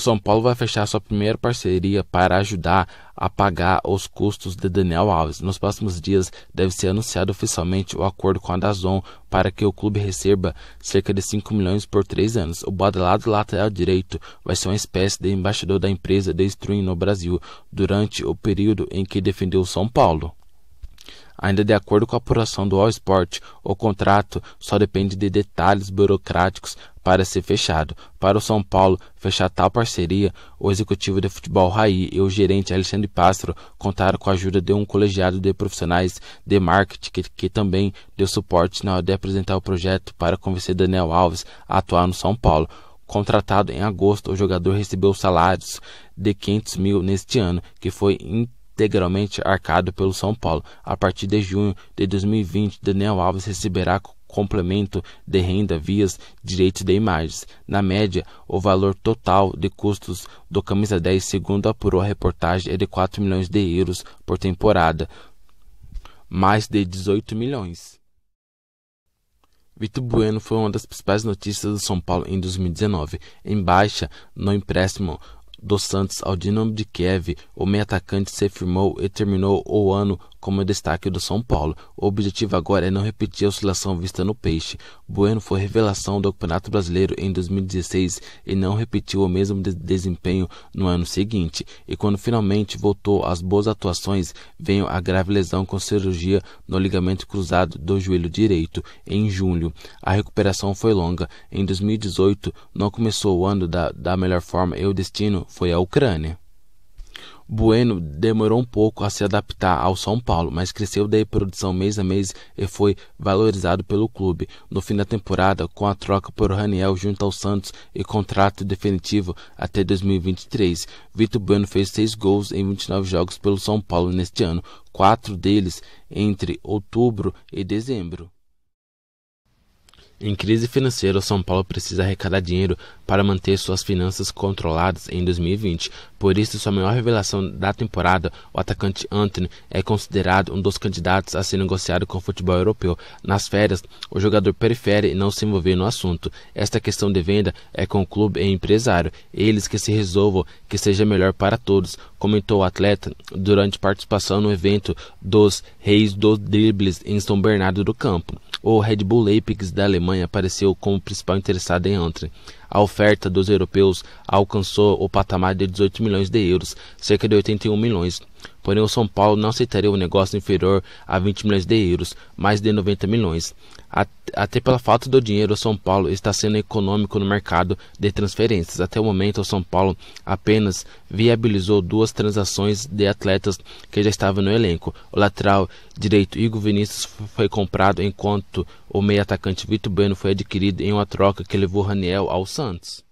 O São Paulo vai fechar sua primeira parceria para ajudar a pagar os custos de Daniel Alves. Nos próximos dias deve ser anunciado oficialmente o acordo com a Dazon para que o clube receba cerca de 5 milhões por 3 anos. O badalado lateral direito vai ser uma espécie de embaixador da empresa de no Brasil durante o período em que defendeu o São Paulo. Ainda de acordo com a apuração do All Sport, o contrato só depende de detalhes burocráticos para ser fechado. Para o São Paulo fechar tal parceria, o executivo de futebol Raí e o gerente Alexandre Pastro contaram com a ajuda de um colegiado de profissionais de marketing que, que também deu suporte na hora de apresentar o projeto para convencer Daniel Alves a atuar no São Paulo contratado em agosto, o jogador recebeu salários de 500 mil neste ano, que foi integralmente arcado pelo São Paulo. A partir de junho de 2020, Daniel Alves receberá complemento de renda via direitos de imagens. Na média, o valor total de custos do Camisa 10, segundo apurou a reportagem, é de 4 milhões de euros por temporada, mais de 18 milhões. Vitor Bueno foi uma das principais notícias do São Paulo em 2019, em baixa no empréstimo dos Santos ao Dinamo de Kiev, o meio-atacante se firmou e terminou o ano como destaque do São Paulo. O objetivo agora é não repetir a oscilação vista no Peixe. Bueno foi revelação do Campeonato Brasileiro em 2016 e não repetiu o mesmo de desempenho no ano seguinte. E quando finalmente voltou às boas atuações, veio a grave lesão com cirurgia no ligamento cruzado do joelho direito em julho. A recuperação foi longa. Em 2018, não começou o ano da, da melhor forma e o destino foi a Ucrânia. Bueno demorou um pouco a se adaptar ao São Paulo, mas cresceu de produção mês a mês e foi valorizado pelo clube. No fim da temporada, com a troca por Raniel junto ao Santos e contrato definitivo até 2023, Vitor Bueno fez seis gols em 29 jogos pelo São Paulo neste ano, quatro deles entre outubro e dezembro. Em crise financeira, o São Paulo precisa arrecadar dinheiro para manter suas finanças controladas em 2020. Por isso, sua maior revelação da temporada, o atacante Anthony, é considerado um dos candidatos a ser negociado com o futebol europeu. Nas férias, o jogador prefere não se envolver no assunto. Esta questão de venda é com o clube e empresário. Eles que se resolvam que seja melhor para todos, comentou o atleta durante participação no evento dos Reis dos Dribles em São Bernardo do Campo. O Red Bull Leipzig da Alemanha apareceu como principal interessada em Antrim. A oferta dos europeus alcançou o patamar de 18 milhões de euros, cerca de 81 milhões. Porém, o São Paulo não aceitaria um negócio inferior a 20 milhões de euros, mais de 90 milhões. Até pela falta do dinheiro, o São Paulo está sendo econômico no mercado de transferências. Até o momento, o São Paulo apenas viabilizou duas transações de atletas que já estavam no elenco. O lateral direito Igor Vinícius foi comprado, enquanto o meio atacante Vitor Bueno foi adquirido em uma troca que levou Raniel ao Santos. sons